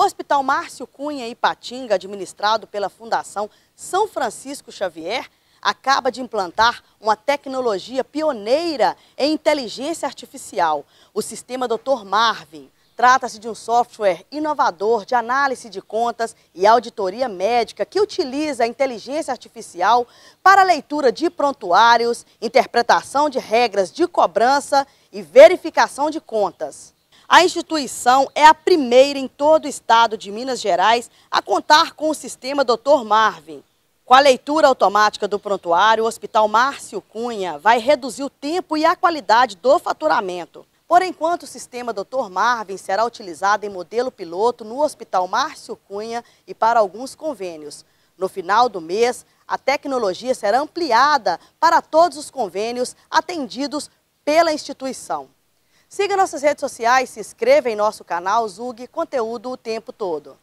O Hospital Márcio Cunha e Ipatinga, administrado pela Fundação São Francisco Xavier, acaba de implantar uma tecnologia pioneira em inteligência artificial, o sistema Dr. Marvin. Trata-se de um software inovador de análise de contas e auditoria médica que utiliza a inteligência artificial para leitura de prontuários, interpretação de regras de cobrança e verificação de contas. A instituição é a primeira em todo o estado de Minas Gerais a contar com o sistema Dr. Marvin. Com a leitura automática do prontuário, o Hospital Márcio Cunha vai reduzir o tempo e a qualidade do faturamento. Por enquanto, o sistema Dr. Marvin será utilizado em modelo piloto no Hospital Márcio Cunha e para alguns convênios. No final do mês, a tecnologia será ampliada para todos os convênios atendidos pela instituição. Siga nossas redes sociais, se inscreva em nosso canal, Zug, conteúdo o tempo todo.